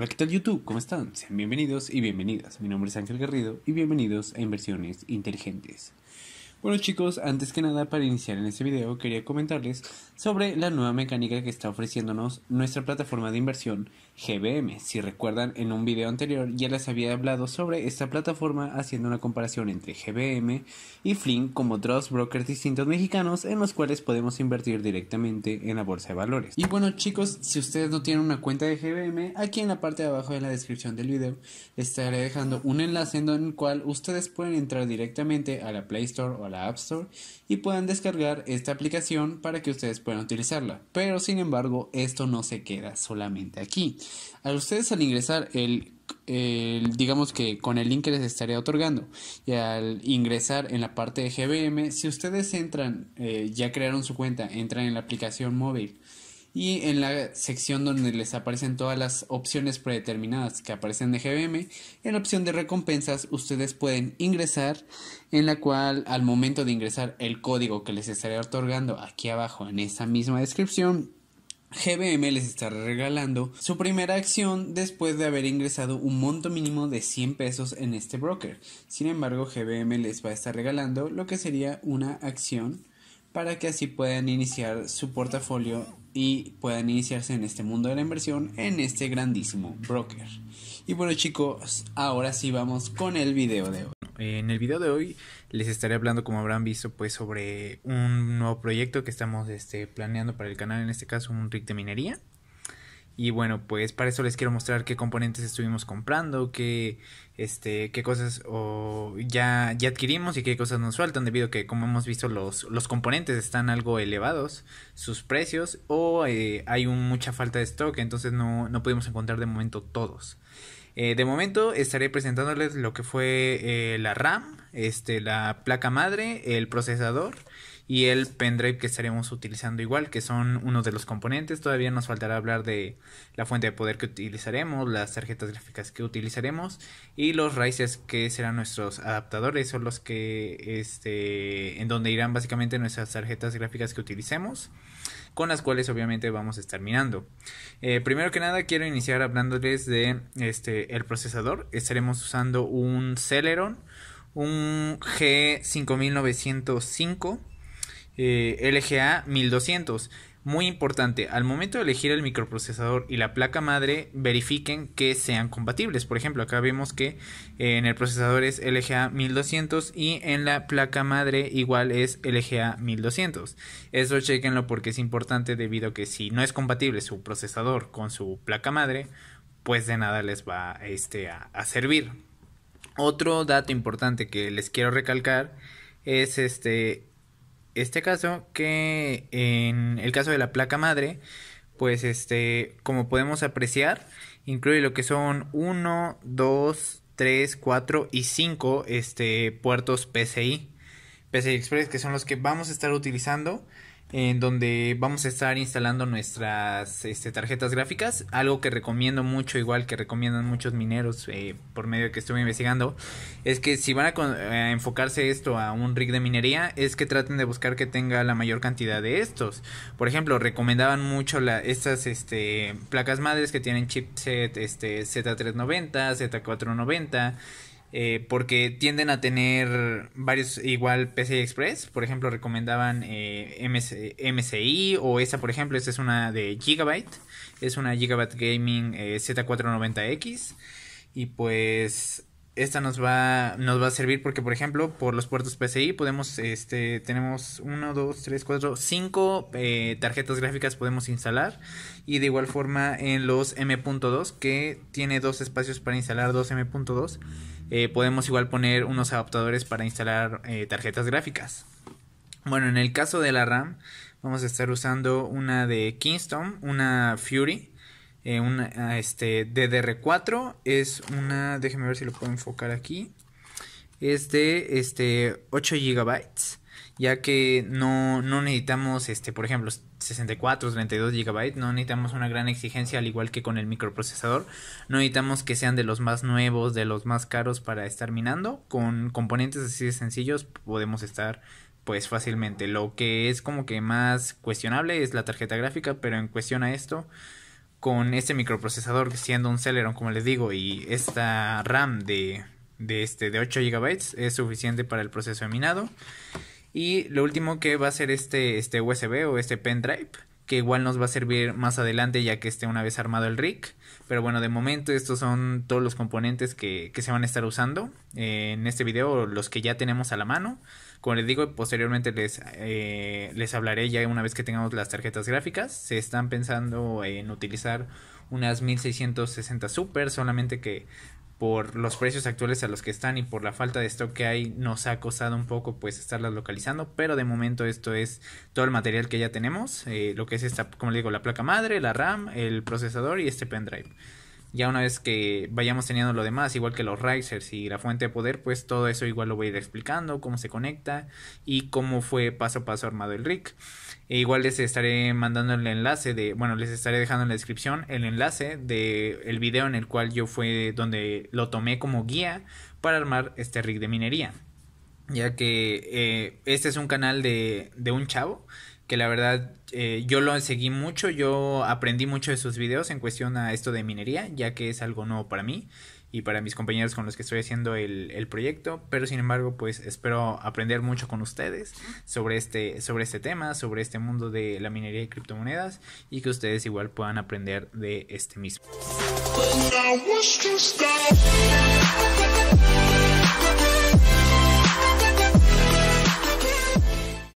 Hola, ¿qué tal YouTube? ¿Cómo están? Sean bienvenidos y bienvenidas. Mi nombre es Ángel Garrido y bienvenidos a Inversiones Inteligentes. Bueno chicos, antes que nada para iniciar en este video quería comentarles sobre la nueva mecánica que está ofreciéndonos nuestra plataforma de inversión GBM. Si recuerdan, en un video anterior ya les había hablado sobre esta plataforma haciendo una comparación entre GBM y Flink como dos brokers distintos mexicanos en los cuales podemos invertir directamente en la bolsa de valores. Y bueno chicos, si ustedes no tienen una cuenta de GBM, aquí en la parte de abajo de la descripción del video estaré dejando un enlace en el cual ustedes pueden entrar directamente a la Play Store o la App Store y puedan descargar esta aplicación para que ustedes puedan utilizarla. Pero sin embargo, esto no se queda solamente aquí. A ustedes al ingresar el, digamos que con el link que les estaría otorgando y al ingresar en la parte de GBM, si ustedes entran, eh, ya crearon su cuenta, entran en la aplicación móvil y en la sección donde les aparecen todas las opciones predeterminadas que aparecen de GBM, en la opción de recompensas ustedes pueden ingresar, en la cual al momento de ingresar el código que les estaré otorgando aquí abajo en esa misma descripción, GBM les estará regalando su primera acción después de haber ingresado un monto mínimo de 100 pesos en este broker. Sin embargo, GBM les va a estar regalando lo que sería una acción para que así puedan iniciar su portafolio y puedan iniciarse en este mundo de la inversión en este grandísimo broker. Y bueno chicos, ahora sí vamos con el video de hoy. Eh, en el video de hoy les estaré hablando, como habrán visto, pues sobre un nuevo proyecto que estamos este, planeando para el canal, en este caso un rig de minería. Y bueno, pues para eso les quiero mostrar qué componentes estuvimos comprando, qué, este, qué cosas oh, ya, ya adquirimos y qué cosas nos faltan, debido a que como hemos visto los, componentes están algo elevados, sus precios, o eh, hay mucha falta de stock, entonces no, pudimos encontrar de momento todos. Eh, de momento estaré presentándoles lo que fue eh, la RAM, este, la placa madre, el procesador y el pendrive que estaremos utilizando igual, que son uno de los componentes. Todavía nos faltará hablar de la fuente de poder que utilizaremos, las tarjetas gráficas que utilizaremos y los raíces que serán nuestros adaptadores, son los que este en donde irán básicamente nuestras tarjetas gráficas que utilicemos con las cuales obviamente vamos a estar mirando. Eh, primero que nada quiero iniciar hablándoles de este el procesador. Estaremos usando un Celeron, un G5905 eh, LGA 1200. Muy importante, al momento de elegir el microprocesador y la placa madre, verifiquen que sean compatibles. Por ejemplo, acá vemos que eh, en el procesador es LGA 1200 y en la placa madre igual es LGA 1200. Eso chequenlo porque es importante debido a que si no es compatible su procesador con su placa madre, pues de nada les va este, a servir. Otro dato importante que les quiero recalcar es este este caso que en el caso de la placa madre, pues este, como podemos apreciar, incluye lo que son 1, 2, 3, 4 y 5 este, puertos PCI, PCI Express, que son los que vamos a estar utilizando en donde vamos a estar instalando nuestras este, tarjetas gráficas, algo que recomiendo mucho, igual que recomiendan muchos mineros eh, por medio que estuve investigando, es que si van eh, a, enfocarse esto a un rig de minería, es que traten de buscar que tenga la mayor cantidad de estos. Por ejemplo, recomendaban mucho estas este, placas madres que tienen chipset este, Z390, Z490, eh, porque tienden a tener varios igual PCI Express, por ejemplo recomendaban eh, MCI o esa por ejemplo, esta es una de Gigabyte, es una Gigabyte Gaming eh, Z490X y pues esta nos va, nos va a servir porque, por ejemplo, por los puertos PCI podemos, este, tenemos 1, 2, 3, 4, 5 tarjetas gráficas podemos instalar y de igual forma en los M.2 que tiene dos espacios para instalar dos M.2 eh, podemos igual poner unos adaptadores para instalar eh, tarjetas gráficas. Bueno, en el caso de la RAM vamos a estar usando una de Kingston, una Fury eh, ah, este, DDR4 es una, déjenme ver si lo puedo enfocar aquí, es de este, 8 GB, ya que no, no necesitamos, este, por ejemplo, 64, 32 GB, no necesitamos una gran exigencia al igual que con el microprocesador, no necesitamos que sean de los más nuevos, de los más caros para estar minando, con componentes así de sencillos podemos estar pues fácilmente. Lo que es como que más cuestionable es la tarjeta gráfica, pero en cuestión a esto, con este microprocesador siendo un Celeron como les digo y esta RAM de, este, de 8 GB es suficiente para el proceso de minado y lo último que va a ser este, este USB o este pendrive que igual nos va a servir más adelante ya que esté una vez armado el RIC. Pero bueno, de momento estos son todos los componentes que, que se van a estar usando eh, en este video, los que ya tenemos a la mano. Como les digo, posteriormente les, eh, les hablaré ya una vez que tengamos las tarjetas gráficas. Se están pensando en utilizar unas 1660 Super, solamente que por los precios actuales a los que están y por la falta de stock que hay nos ha costado un poco pues estarlas localizando pero de momento esto es todo el material que ya tenemos eh, lo que es esta como les digo la placa madre la RAM el procesador y este pendrive ya una vez que vayamos teniendo lo demás, igual que los risers y la fuente de poder, pues todo eso igual lo voy a ir explicando, cómo se conecta y cómo fue paso a paso armado el rig. E igual les estaré mandando el enlace de, bueno, les estaré dejando en la descripción el enlace de el video en el cual yo fue donde lo tomé como guía para armar este rig de minería. Ya que eh, este es un canal de, de un chavo que la verdad eh, yo lo seguí mucho, yo aprendí mucho de sus videos en cuestión a esto de minería, ya que es algo nuevo para mí y para mis compañeros con los que estoy haciendo el, el proyecto, pero sin embargo pues espero aprender mucho con ustedes sobre este, sobre este tema, sobre este mundo de la minería y criptomonedas y que ustedes igual puedan aprender de este mismo.